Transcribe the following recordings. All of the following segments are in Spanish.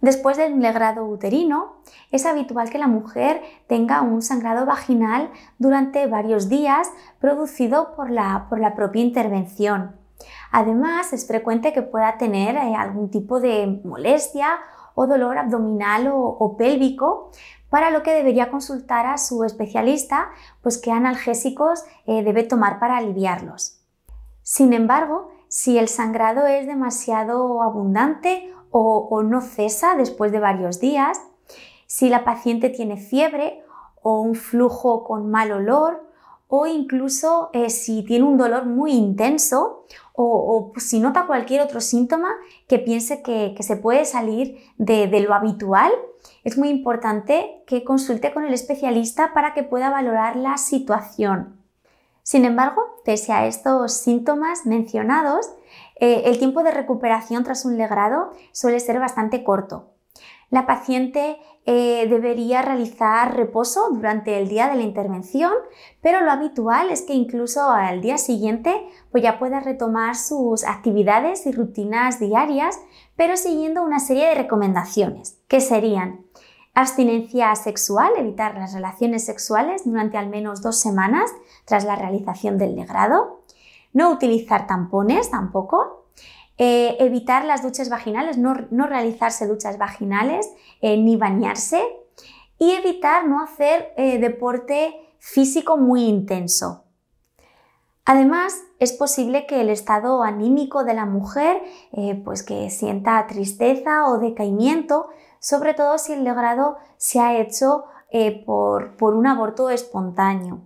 Después del negrado uterino, es habitual que la mujer tenga un sangrado vaginal durante varios días producido por la, propia intervención. Además, es frecuente que pueda tener eh, algún tipo de molestia o dolor abdominal o, pélvico, para lo que debería consultar a su especialista, pues qué analgésicos eh, debe tomar para aliviarlos. Sin embargo, si el sangrado es demasiado abundante o, no cesa después de varios días, si la paciente tiene fiebre o un flujo con mal olor o incluso eh, si tiene un dolor muy intenso o, si nota cualquier otro síntoma que piense que, se puede salir de, lo habitual, es muy importante que consulte con el especialista para que pueda valorar la situación. Sin embargo, pese a estos síntomas mencionados, eh, el tiempo de recuperación tras un legrado suele ser bastante corto. La paciente eh, debería realizar reposo durante el día de la intervención, pero lo habitual es que incluso al día siguiente pues ya pueda retomar sus actividades y rutinas diarias, pero siguiendo una serie de recomendaciones, que serían abstinencia sexual, evitar las relaciones sexuales durante al menos dos semanas tras la realización del legrado, no utilizar tampones tampoco. Eh, evitar las duchas vaginales, no, realizarse duchas vaginales eh, ni bañarse. Y evitar no hacer eh, deporte físico muy intenso. Además, es posible que el estado anímico de la mujer pues que sienta tristeza o decaimiento, sobre todo si el degrado se ha hecho eh, por, un aborto espontáneo.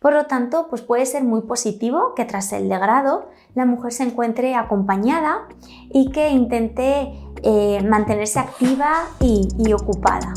Por lo tanto, pues puede ser muy positivo que tras el degrado la mujer se encuentre acompañada y que intente eh, mantenerse activa y ocupada.